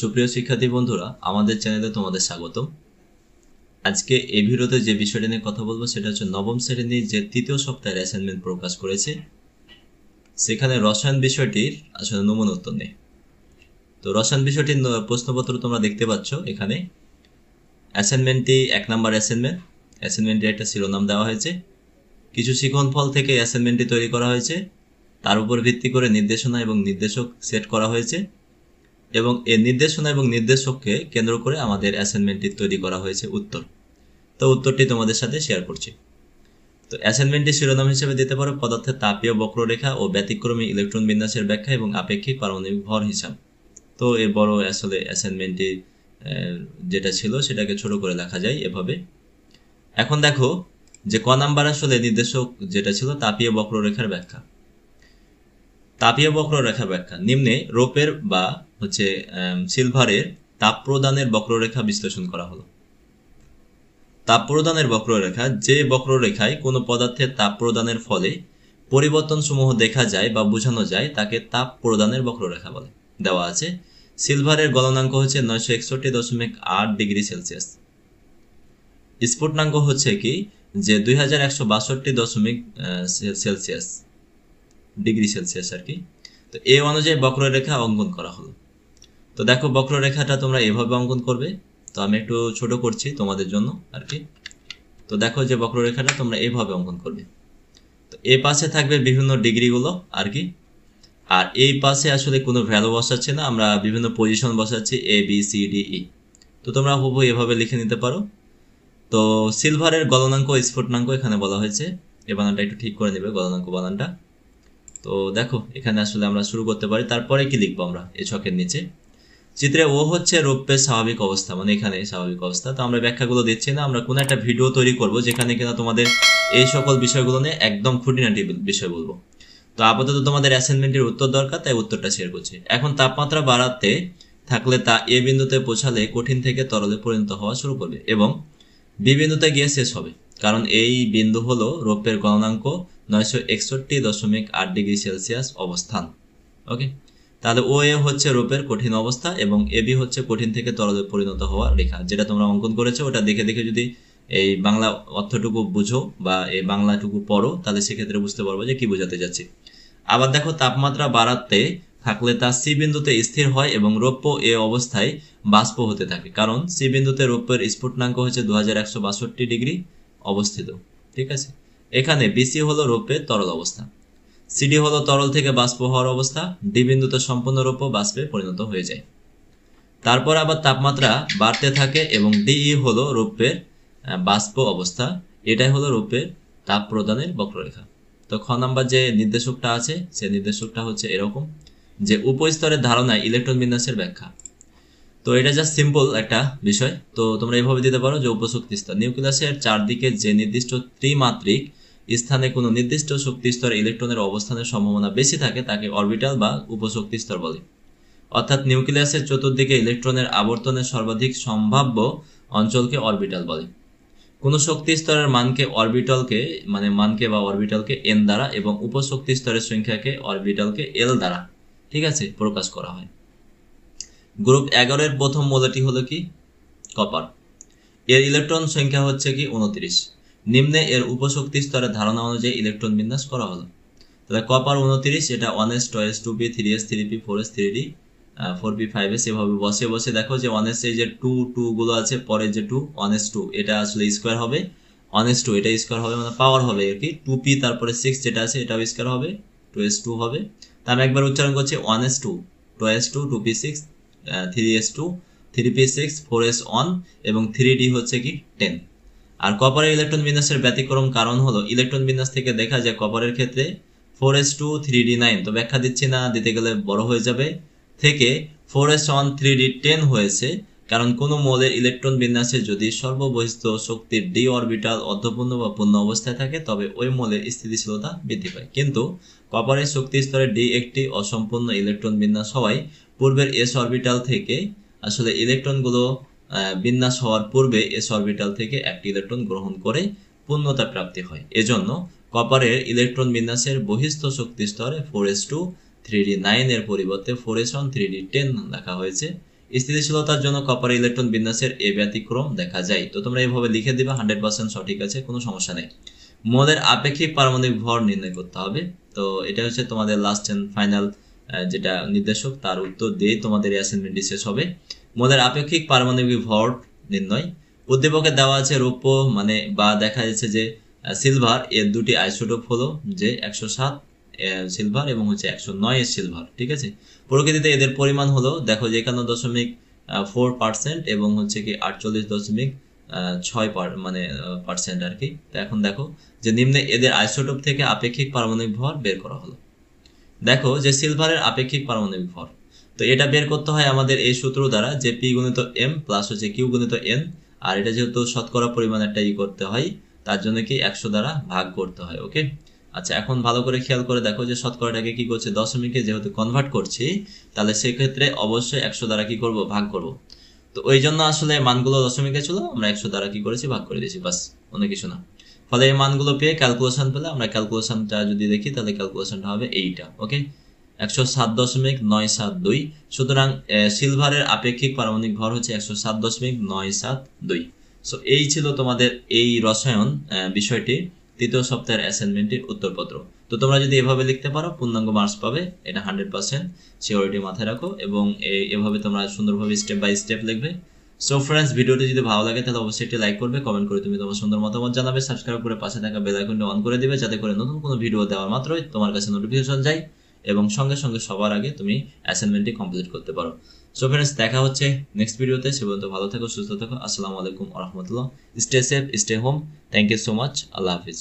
সুপ্রিয় শিক্ষার্থী বন্ধুরা আমাদের চ্যানেলে তোমাদের স্বাগতম আজকে এই ভিডিওতে যে বিষয়টি নিয়ে কথা বলবো সেটা হচ্ছে নবম শ্রেণীর যে তৃতীয় সপ্তাহের অ্যাসাইনমেন্ট প্রকাশ করেছে সেখানে রসায়ন বিষয়টির আসলে নমুন উত্তর নেই তো রসায়ন বিষয়টির প্রশ্নপত্র তোমরা দেখতে পাচ্ছ এখানে অ্যাসাইনমেন্টটি এক নাম্বার অ্যাসাইনমেন্ট অ্যাসাইনমেন্টের একটা শিরোনাম দেওয়া হয়েছে কিছু শিখন ফল থেকে অ্যাসাইনমেন্টটি তৈরি করা হয়েছে তার উপর ভিত্তি করে নির্দেশনা এবং নির্দেশক সেট করা হয়েছে এবং এর নির্দেশনা এবং নির্দেশককে কেন্দ্র করে আমাদের অ্যাসাইনমেন্টটি তৈরি করা হয়েছে উত্তর তো উত্তরটি তোমাদের সাথে শেয়ার করছি তো অ্যাসাইনমেন্টটি শিরোনাম হিসেবে দিতে পারো পদার্থের তাপীয় বক্ররেখা ও ব্যতিক্রমী ইলেকট্রন বিন্যাসের ব্যাখ্যা এবং আপেক্ষিক পারমাণবিক ভর হিসাব তো এর বড় আসলে অ্যাসাইনমেন্টটি যেটা ছিল সেটাকে ছোট করে লেখা যায় এভাবে এখন দেখো যে ক নাম্বার আসলে নির্দেশক যেটা ছিল তাপীয় বক্ররেখার ব্যাখ্যা তাপীয় বক্ররেখার ব্যাখ্যা নিম্নে রোপের বা হচ্ছে সিলভারের তাপ প্রদানের বক্ররেখা বিশ্লেষণ করা হলো তাপ প্রদানের বক্ররেখা যে বক্ররেখায় কোনো পদার্থের তাপ প্রদানের ফলে পরিবর্তন সমূহ দেখা যায় বা বোঝানো যায় তাকে তাপ প্রদানের বক্ররেখা বলে দেওয়া আছে সিলভারের গলনাঙ্ক হচ্ছে নয়শো একষট্টি দশমিক আট ডিগ্রি সেলসিয়াস স্ফুটনাঙ্ক হচ্ছে কি যে দুই হাজার একশো বাষট্টি দশমিক সেলসিয়াস ডিগ্রি সেলসিয়াস আর কি তো এ অনুযায়ী বক্ররেখা অঙ্কন করা হলো তো দেখো বক্ররেখাটা তোমরা এভাবে অঙ্কন করবে তো আমি একটু ছোট করছি তোমাদের জন্য আর কি তো দেখো যে বক্ররেখাটা তোমরা এভাবে অঙ্কন করবে তো এ পাশে থাকবে বিভিন্ন ডিগ্রিগুলো আর কি আর এই পাশে আসলে কোনো ভ্যালু বসাচ্ছে না আমরা বিভিন্ন পজিশন বসাচ্ছি A B C D E তো তোমরা হুবহু এভাবে লিখে নিতে পারো তো সিলভারের গলনাঙ্ক স্ফুটনাঙ্ক এখানে বলা হয়েছে এ বানানটা একটু ঠিক করে নেবে গলনাঙ্ক বানানটা তো দেখো এখানে আসলে আমরা শুরু করতে পারি তারপরে কি লিখবো আমরা এই ছকের নিচে চিত্রে ও হচ্ছে রৌপ্যের স্বাভাবিক অবস্থা মানে এখানে স্বাভাবিক অবস্থা তো আমরা ব্যাখ্যাগুলো দিচ্ছি না আমরা কোনো একটা ভিডিও তৈরি করব যেখানে কিনা তোমাদের এই সকল বিষয়গুলো নিয়ে একদম খুঁটিনাটি বিষয় বলবো তো আপাতত তোমাদের অ্যাসাইনমেন্টের উত্তর দরকার তাই উত্তরটা শেয়ার করছি এখন তাপমাত্রা বাড়াতে থাকলে তা এ বিন্দুতে পৌঁছালে কঠিন থেকে তরলে পরিণত হওয়া শুরু করবে এবং বি বিন্দুতে গিয়ে শেষ হবে কারণ এই বিন্দু হলো রৌপ্যের গণনাঙ্ক নয়শো একষট্টি দশমিক আট ডিগ্রি সেলসিয়াস অবস্থান ওকে তাহলে ও এ হচ্ছে রূপের কঠিন অবস্থা এবং এ বি হচ্ছে কঠিন থেকে তরলে পরিণত হওয়ার রেখা যেটা তোমরা অঙ্কন করেছো ওটা দেখে দেখে যদি এই বাংলা অর্থটুকু বুঝো বা এই বাংলাটুকু পড়ো তাহলে সেক্ষেত্রে বুঝতে পারবো যে কি বোঝাতে যাচ্ছি আবার দেখো তাপমাত্রা বাড়াতে থাকলে তা সি বিন্দুতে স্থির হয় এবং রৌপ্য এ অবস্থায় বাষ্প হতে থাকে কারণ সি বিন্দুতে রৌপ্যের স্ফুটনাঙ্ক হচ্ছে দু ডিগ্রি অবস্থিত ঠিক আছে এখানে বিসি হলো রৌপ্যের তরল অবস্থা সিডি হলো তরল থেকে বাষ্প হওয়ার অবস্থা ডি বিন্দুতে সম্পূর্ণরূপ বাষ্পে পরিণত হয়ে যায় তারপর আবার তাপমাত্রা বাড়তে থাকে এবং ডিই হলো রূপের বাষ্প অবস্থা এটাই হলো রূপের তাপ প্রদানের বক্ররেখা তো খ নাম্বার যে নির্দেশকটা আছে সে নির্দেশকটা হচ্ছে এরকম যে উপস্তরের ধারণায় ইলেকট্রন বিন্যাসের ব্যাখ্যা তো এটা জাস্ট সিম্পল একটা বিষয় তো তোমরা এভাবে দিতে পারো যে উপশক্তি স্তর নিউক্লিয়াসের চারদিকে যে নির্দিষ্ট ত্রিমাত্রিক স্থানে কোনো নির্দিষ্ট শক্তি স্তরে ইলেকট্রনের অবস্থানের সম্ভাবনা বেশি থাকে তাকে অরবিটাল বা উপশক্তি স্তর বলে অর্থাৎ নিউক্লিয়াসের চতুর্দিকে ইলেকট্রনের আবর্তনের সর্বাধিক সম্ভাব্য অঞ্চলকে অরবিটাল বলে কোনো শক্তি স্তরের মানকে অরবিটালকে মানে মানকে বা অরবিটালকে এন দ্বারা এবং উপশক্তি স্তরের সংখ্যাকে অরবিটালকে এল দ্বারা ঠিক আছে প্রকাশ করা হয় গ্রুপ এগারোর প্রথম মৌলটি হলো কি কপার এর ইলেকট্রন সংখ্যা হচ্ছে কি উনত্রিশ নিম্নে এর উপশক্তি স্তরের ধারণা অনুযায়ী ইলেকট্রন বিন্যাস করা হলো তাহলে কপার উনত্রিশ এটা one S two S two P three S three P four S three D four P five S এভাবে বসে বসে দেখো যে ওয়ান এস এই যে টু টু গুলো আছে পরে যে টু ওয়ান এস টু এটা আসলে স্কোয়ার হবে ওয়ান এস টু এটা স্কোয়ার হবে মানে পাওয়ার হবে আর কি টু পি তারপরে সিক্স যেটা আছে এটাও স্কোয়ার হবে টু এস টু হবে তা আমি একবার উচ্চারণ করছি one S two two S two two P six three S two three P six four S one এবং থ্রি ডি হচ্ছে কি টেন আর কপারের ইলেকট্রন বিন্যাসের ব্যতিক্রম কারণ হলো ইলেকট্রন বিন্যাস থেকে দেখা যায় কপারের ক্ষেত্রে four S two three D nine তো ব্যাখ্যা দিচ্ছি না দিতে গেলে বড় হয়ে যাবে থেকে four S one three D ten হয়েছে কারণ কোনো মৌলের ইলেকট্রন বিন্যাসে যদি সর্ববহিস্ত শক্তির ডি অরবিটাল অর্ধপূর্ণ বা পূর্ণ অবস্থায় থাকে তবে ওই মৌলের স্থিতিশীলতা বৃদ্ধি পায় কিন্তু কপারের শক্তি স্তরে ডি একটি অসম্পূর্ণ ইলেকট্রন বিন্যাস হওয়ায় পূর্বের এস অরবিটাল থেকে আসলে ইলেকট্রনগুলো বিন্যাস হওয়ার পূর্বে এস অরবিটাল থেকে একটি ইলেকট্রন গ্রহণ করে পূর্ণতা প্রাপ্তি হয় এজন্য কপারের ইলেকট্রন বিন্যাসের বহিস্থ শক্তি স্তরে four S two three D nine এর পরিবর্তে four S one three D ten লেখা হয়েছে স্থিতিশীলতার জন্য কপার ইলেকট্রন বিন্যাসের এ ব্যতিক্রম দেখা যায় তো তোমরা এইভাবে লিখে দিবে হান্ড্রেড পার্সেন্ট সঠিক আছে কোনো সমস্যা নেই মোদের আপেক্ষিক পারমাণবিক ভর নির্ণয় করতে হবে তো এটা হচ্ছে তোমাদের লাস্ট এন্ড ফাইনাল যেটা নির্দেশক তার উত্তর দিয়ে তোমাদের এই অ্যাসাইনমেন্টটি শেষ হবে মোদের আপেক্ষিক পারমাণবিক ভর নির্ণয় উদ্দীপকে দেওয়া আছে রৌপ্য মানে বা দেখা যাচ্ছে যে সিলভার এর দুটি আইসোটোপ হলো যে একশো সাত সিলভার এবং হচ্ছে একশো নয় এর সিলভার ঠিক আছে প্রকৃতিতে এদের পরিমাণ হলো দেখো যে একান্ন দশমিক ফোর পার্সেন্ট এবং হচ্ছে কি আটচল্লিশ দশমিক ছয় মানে পার্সেন্ট আর কি তো এখন দেখো যে নিম্নে এদের আইসোটোপ থেকে আপেক্ষিক পারমাণবিক ভর বের করা হলো দেখো যে সিলভারের আপেক্ষিক পারমাণবিক ভর তো এটা বের করতে হয় আমাদের এই সূত্র দ্বারা যে পি গুণিত এম প্লাস হচ্ছে কিউ গুণিত এন আর এটা যেহেতু শতকরা পরিমাণ একটা ই করতে হয় তার জন্য কি একশো দ্বারা ভাগ করতে হয় ওকে আচ্ছা এখন ভালো করে খেয়াল করে দেখো যে শতকরাটাকে কি করছে দশমিকে যেহেতু কনভার্ট করছি তাহলে সেক্ষেত্রে অবশ্যই একশো দ্বারা কি করব ভাগ করব তো ওই জন্য আসলে মানগুলো দশমিকে ছিল আমরা একশো দ্বারা কি করেছি ভাগ করে দিয়েছি বাস অন্য কিছু না ফলে এই মানগুলো পেয়ে ক্যালকুলেশন পেলে আমরা ক্যালকুলেশনটা যদি দেখি তাহলে ক্যালকুলেশনটা হবে এইটা ওকে একশো সাত দশমিক নয় সাত দুই সুতরাং সিলভারের আপেক্ষিক পারমাণবিক ভর হচ্ছে একশো সাত দশমিক নয় সাত দুই সো এই ছিল তোমাদের এই রসায়ন বিষয়টি তৃতীয় সপ্তাহের অ্যাসাইনমেন্টের উত্তরপত্র তো তোমরা যদি এভাবে লিখতে পারো পূর্ণাঙ্গ মার্কস পাবে এটা হান্ড্রেড পার্সেন্ট সিওরিটি মাথায় রাখো এবং এভাবে তোমরা সুন্দরভাবে স্টেপ বাই স্টেপ লিখবে সো ফ্রেন্ডস ভিডিওটি যদি ভালো লাগে তাহলে অবশ্যই একটি লাইক করবে কমেন্ট করে তুমি তোমার সুন্দর মতামত জানাবে সাবস্ক্রাইব করে পাশে থাকা বেল আইকনটি অন করে দিবে যাতে করে নতুন কোনো ভিডিও দেওয়ার মাত্রই তোমার কাছে নোটিফিকেশন যায় এবং সঙ্গে সঙ্গে সবার আগে তুমি অ্যাসাইনমেন্টটি কমপ্লিট করতে পারো সো ফ্রেন্ডস দেখা হচ্ছে নেক্সট ভিডিওতে সে পর্যন্ত ভালো থাকো সুস্থ থাকো আসসালামু আলাইকুম আহমতুল্লাহ stay safe stay home thank you so much আল্লাহ হাফিজ